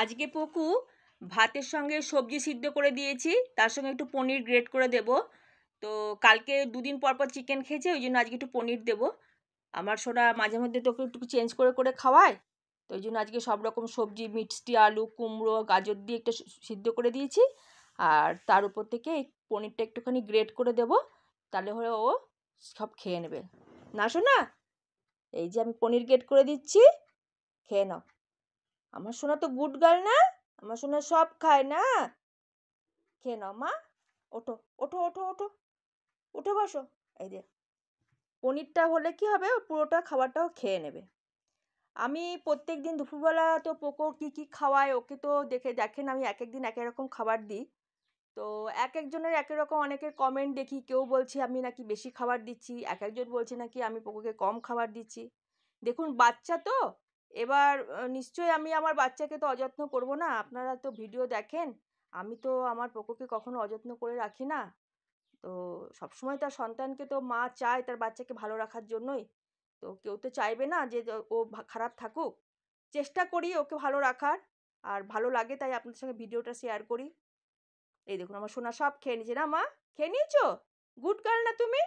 আজকে পকু ভাতের সঙ্গে সবজি সিদ্ধ করে দিয়েছি তার সঙ্গে একটু পনির গ্রেট করে দেব তো কালকে দুদিন পর পর চিকেন খেয়েছে ওই জন্য আজকে একটু পনির দেব আমার সোনা মাঝে মধ্যে তোকে একটু চেঞ্জ করে করে খাওয়ায় তো ওই জন্য আজকে সব রকম সবজি মিষ্টি আলু কুমড়ো গাজর দিয়ে একটা সিদ্ধ করে দিয়েছি আর তার উপর থেকে এই পনিরটা একটুখানি গ্রেট করে দেব তাহলে হলে ও সব খেয়ে নেবে না শোনা এই যে আমি পনির গ্রেট করে দিচ্ছি খেয়ে নাও আমার সোনা তো গুড গার্ল না আমার সোনা সব খায় না খেয়ে নাও মা ওঠো ওঠো ওঠো ওঠো উঠে বসো এই যে পনিরটা হলে কি হবে পুরোটা খাবারটাও খেয়ে নেবে আমি প্রত্যেক দিন দুপুরবেলা তো পোকো কী কী খাওয়ায় ওকে তো দেখে দেখেন আমি এক একদিন এক রকম খাবার দিই তো এক একজনের এক রকম অনেকের কমেন্ট দেখি কেউ বলছে আমি নাকি বেশি খাবার দিচ্ছি এক একজন বলছে নাকি আমি পোকোকে কম খাবার দিচ্ছি দেখুন বাচ্চা তো এবার নিশ্চয়ই আমি আমার বাচ্চাকে তো অযত্ন করব না আপনারা তো ভিডিও দেখেন আমি তো আমার পোকোকে কখনো অযত্ন করে রাখি না তো সবসময় তার সন্তানকে তো মা চায় তার বাচ্চাকে ভালো রাখার জন্যই তো কেউ তো চাইবে না যে ও খারাপ থাকুক চেষ্টা করি ওকে ভালো রাখার আর ভালো লাগে তাই আপনাদের সঙ্গে ভিডিওটা শেয়ার করি এই দেখুন আমার সোনা সব খেয়ে নিয়েছে না মা খেয়ে নিয়েছো গুড গার্ল না তুমি